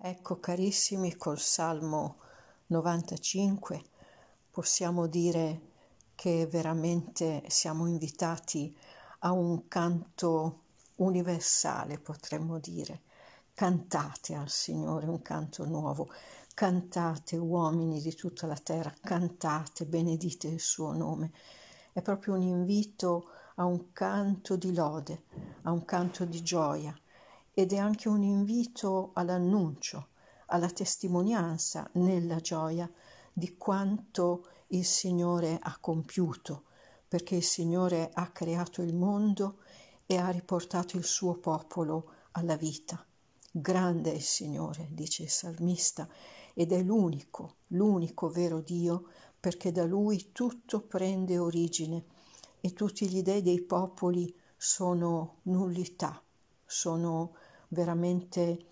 Ecco carissimi, col Salmo 95 possiamo dire che veramente siamo invitati a un canto universale, potremmo dire. Cantate al Signore un canto nuovo, cantate uomini di tutta la terra, cantate, benedite il suo nome. È proprio un invito a un canto di lode, a un canto di gioia, ed è anche un invito all'annuncio, alla testimonianza nella gioia di quanto il Signore ha compiuto, perché il Signore ha creato il mondo e ha riportato il suo popolo alla vita. Grande è il Signore, dice il salmista, ed è l'unico, l'unico vero Dio, perché da Lui tutto prende origine e tutti gli dei dei popoli sono nullità, sono veramente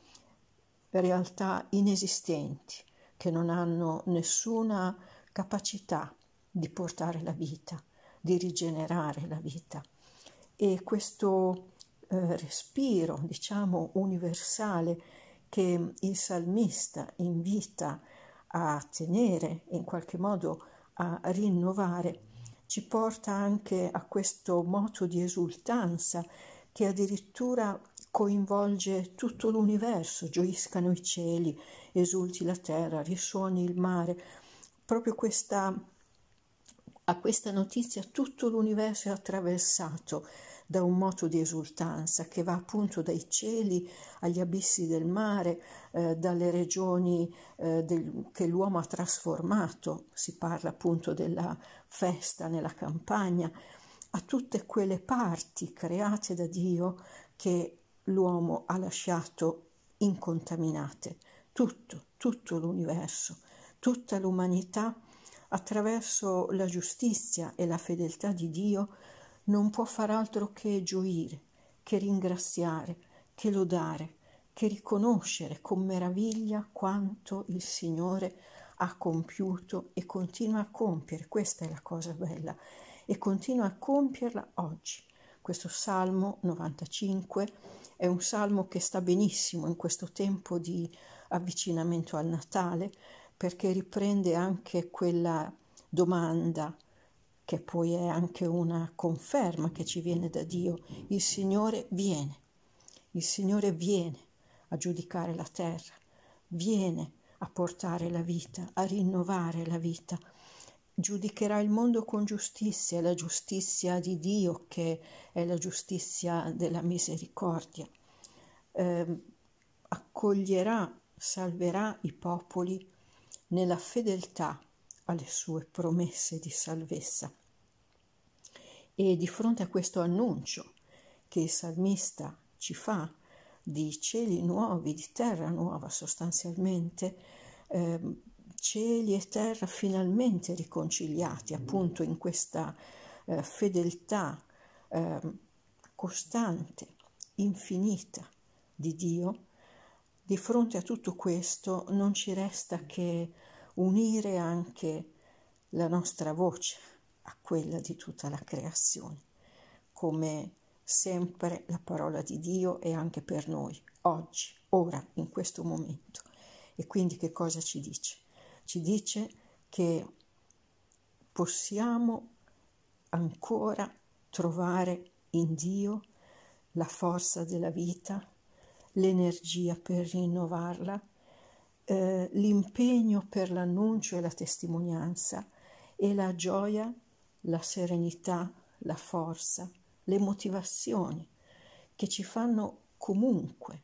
realtà inesistenti, che non hanno nessuna capacità di portare la vita, di rigenerare la vita. E questo eh, respiro, diciamo, universale che il salmista invita a tenere, in qualche modo a rinnovare, ci porta anche a questo moto di esultanza che addirittura coinvolge tutto l'universo, gioiscano i cieli, esulti la terra, risuoni il mare. Proprio questa, a questa notizia tutto l'universo è attraversato da un moto di esultanza che va appunto dai cieli agli abissi del mare, eh, dalle regioni eh, del, che l'uomo ha trasformato, si parla appunto della festa nella campagna, a tutte quelle parti create da Dio che l'uomo ha lasciato incontaminate tutto, tutto l'universo, tutta l'umanità attraverso la giustizia e la fedeltà di Dio non può far altro che gioire, che ringraziare, che lodare, che riconoscere con meraviglia quanto il Signore ha compiuto e continua a compiere. Questa è la cosa bella e continua a compierla oggi. Questo Salmo 95 è un salmo che sta benissimo in questo tempo di avvicinamento al Natale perché riprende anche quella domanda che poi è anche una conferma che ci viene da Dio. Il Signore viene, il Signore viene a giudicare la terra, viene a portare la vita, a rinnovare la vita giudicherà il mondo con giustizia, la giustizia di Dio che è la giustizia della misericordia. Eh, accoglierà, salverà i popoli nella fedeltà alle sue promesse di salvezza. E di fronte a questo annuncio che il salmista ci fa di cieli nuovi, di terra nuova sostanzialmente, eh, cieli e terra finalmente riconciliati appunto in questa eh, fedeltà eh, costante, infinita di Dio, di fronte a tutto questo non ci resta che unire anche la nostra voce a quella di tutta la creazione, come sempre la parola di Dio è anche per noi, oggi, ora, in questo momento. E quindi che cosa ci dice? ci dice che possiamo ancora trovare in Dio la forza della vita, l'energia per rinnovarla, eh, l'impegno per l'annuncio e la testimonianza e la gioia, la serenità, la forza, le motivazioni che ci fanno comunque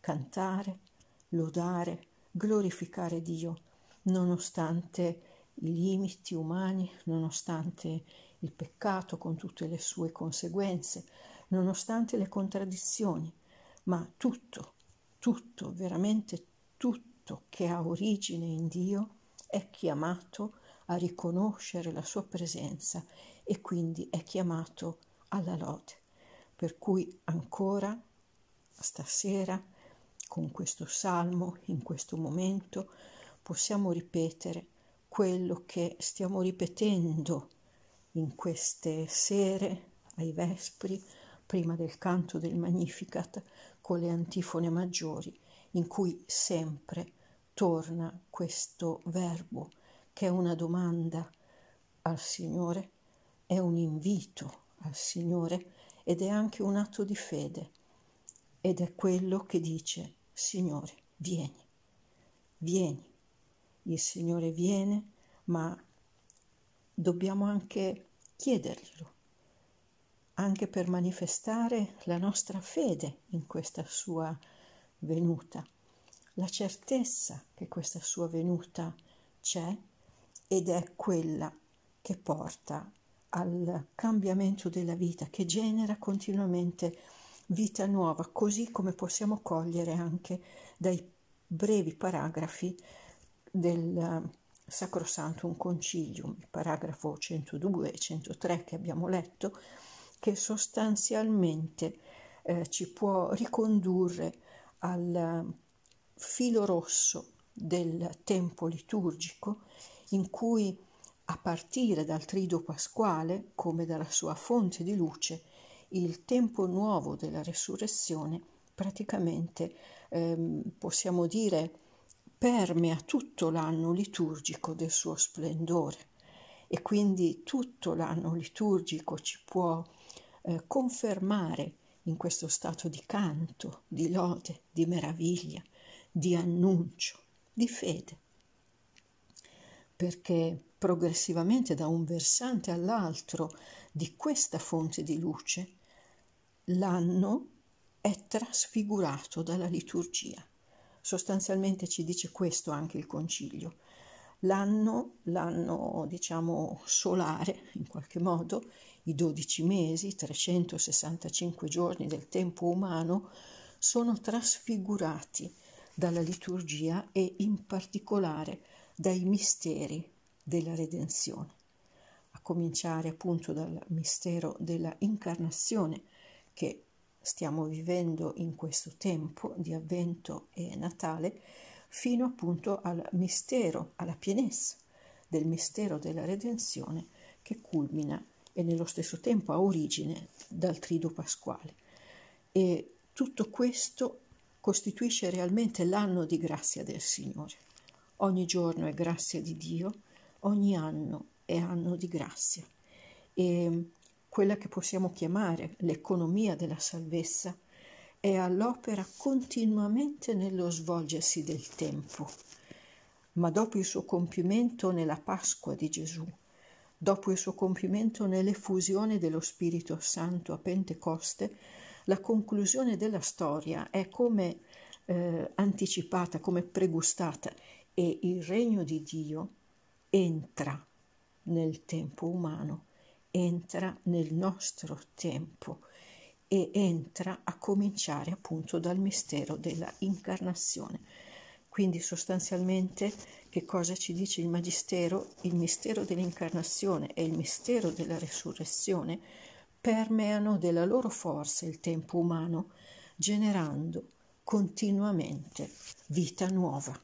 cantare, lodare, glorificare Dio nonostante i limiti umani, nonostante il peccato con tutte le sue conseguenze, nonostante le contraddizioni, ma tutto, tutto, veramente tutto che ha origine in Dio è chiamato a riconoscere la sua presenza e quindi è chiamato alla lode. Per cui ancora stasera, con questo salmo, in questo momento, possiamo ripetere quello che stiamo ripetendo in queste sere ai vespri, prima del canto del Magnificat, con le antifone maggiori, in cui sempre torna questo verbo che è una domanda al Signore, è un invito al Signore ed è anche un atto di fede ed è quello che dice Signore, vieni, vieni il Signore viene, ma dobbiamo anche chiederglielo, anche per manifestare la nostra fede in questa sua venuta, la certezza che questa sua venuta c'è ed è quella che porta al cambiamento della vita, che genera continuamente vita nuova, così come possiamo cogliere anche dai brevi paragrafi del eh, Sacrosantum Concilium, paragrafo 102 e 103 che abbiamo letto, che sostanzialmente eh, ci può ricondurre al eh, filo rosso del tempo liturgico in cui a partire dal trido pasquale, come dalla sua fonte di luce, il tempo nuovo della resurrezione praticamente ehm, possiamo dire permea tutto l'anno liturgico del suo splendore e quindi tutto l'anno liturgico ci può eh, confermare in questo stato di canto, di lode, di meraviglia, di annuncio, di fede, perché progressivamente da un versante all'altro di questa fonte di luce l'anno è trasfigurato dalla liturgia Sostanzialmente ci dice questo anche il Concilio. L'anno, l'anno diciamo solare in qualche modo, i 12 mesi, 365 giorni del tempo umano, sono trasfigurati dalla liturgia e in particolare dai misteri della redenzione, a cominciare appunto dal mistero della incarnazione che stiamo vivendo in questo tempo di avvento e Natale, fino appunto al mistero, alla pienezza del mistero della redenzione che culmina e nello stesso tempo ha origine dal trido pasquale. E tutto questo costituisce realmente l'anno di grazia del Signore. Ogni giorno è grazia di Dio, ogni anno è anno di grazia. E quella che possiamo chiamare l'economia della salvezza, è all'opera continuamente nello svolgersi del tempo. Ma dopo il suo compimento nella Pasqua di Gesù, dopo il suo compimento nell'effusione dello Spirito Santo a Pentecoste, la conclusione della storia è come eh, anticipata, come pregustata e il regno di Dio entra nel tempo umano entra nel nostro tempo e entra a cominciare appunto dal mistero della incarnazione. Quindi sostanzialmente che cosa ci dice il Magistero? Il mistero dell'incarnazione e il mistero della risurrezione permeano della loro forza il tempo umano, generando continuamente vita nuova.